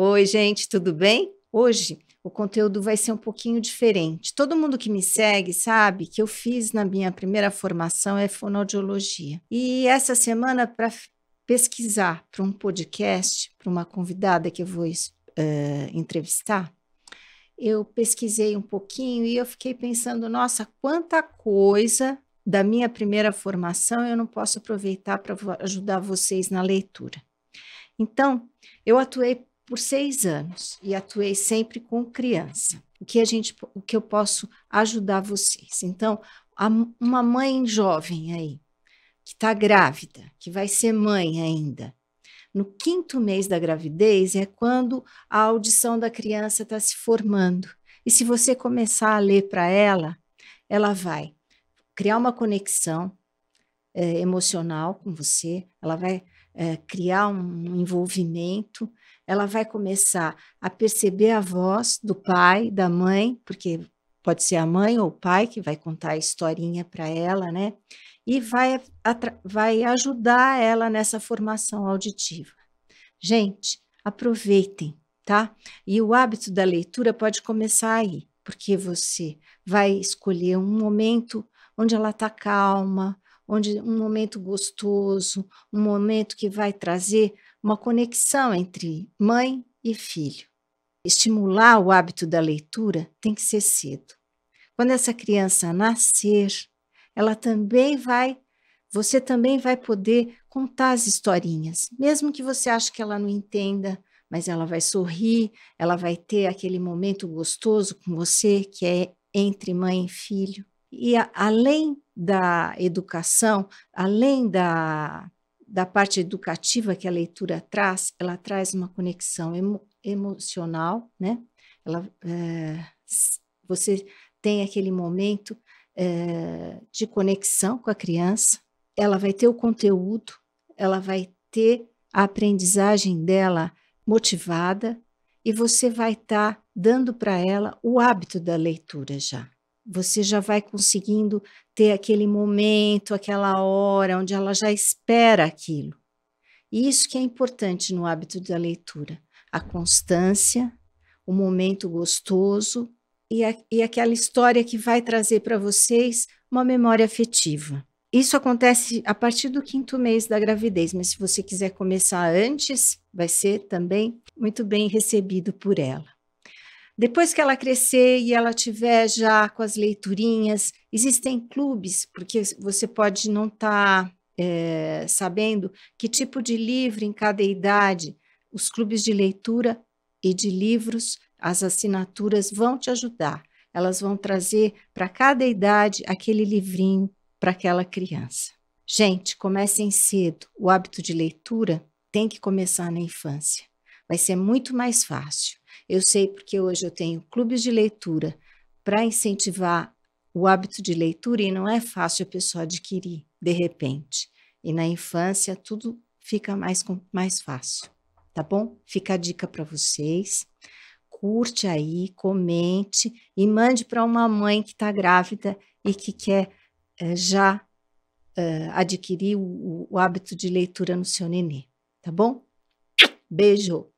Oi, gente, tudo bem? Hoje o conteúdo vai ser um pouquinho diferente. Todo mundo que me segue sabe que eu fiz na minha primeira formação é fonoaudiologia. E essa semana, para pesquisar para um podcast, para uma convidada que eu vou uh, entrevistar, eu pesquisei um pouquinho e eu fiquei pensando, nossa, quanta coisa da minha primeira formação eu não posso aproveitar para ajudar vocês na leitura. Então, eu atuei por seis anos e atuei sempre com criança. O que a gente, o que eu posso ajudar vocês? Então, uma mãe jovem aí que está grávida, que vai ser mãe ainda. No quinto mês da gravidez é quando a audição da criança está se formando. E se você começar a ler para ela, ela vai criar uma conexão é, emocional com você, ela vai é, criar um envolvimento, ela vai começar a perceber a voz do pai, da mãe, porque pode ser a mãe ou o pai que vai contar a historinha para ela, né? E vai, vai ajudar ela nessa formação auditiva. Gente, aproveitem, tá? E o hábito da leitura pode começar aí, porque você vai escolher um momento onde ela está calma, onde um momento gostoso, um momento que vai trazer uma conexão entre mãe e filho. Estimular o hábito da leitura tem que ser cedo. Quando essa criança nascer, ela também vai, você também vai poder contar as historinhas, mesmo que você ache que ela não entenda, mas ela vai sorrir, ela vai ter aquele momento gostoso com você que é entre mãe e filho. E a, além da educação, além da, da parte educativa que a leitura traz, ela traz uma conexão emo, emocional, né? Ela, é, você tem aquele momento é, de conexão com a criança, ela vai ter o conteúdo, ela vai ter a aprendizagem dela motivada e você vai estar tá dando para ela o hábito da leitura já você já vai conseguindo ter aquele momento, aquela hora onde ela já espera aquilo. E isso que é importante no hábito da leitura: a constância, o momento gostoso e, a, e aquela história que vai trazer para vocês uma memória afetiva. Isso acontece a partir do quinto mês da gravidez, mas se você quiser começar antes, vai ser também muito bem recebido por ela. Depois que ela crescer e ela tiver já com as leiturinhas, existem clubes, porque você pode não estar tá, é, sabendo que tipo de livro em cada idade. Os clubes de leitura e de livros, as assinaturas vão te ajudar. Elas vão trazer para cada idade aquele livrinho para aquela criança. Gente, comecem cedo. O hábito de leitura tem que começar na infância. Vai ser muito mais fácil. Eu sei porque hoje eu tenho clubes de leitura para incentivar o hábito de leitura e não é fácil a pessoa adquirir de repente. E na infância tudo fica mais, mais fácil, tá bom? Fica a dica para vocês. Curte aí, comente e mande para uma mãe que está grávida e que quer eh, já eh, adquirir o, o hábito de leitura no seu nenê, tá bom? Beijo!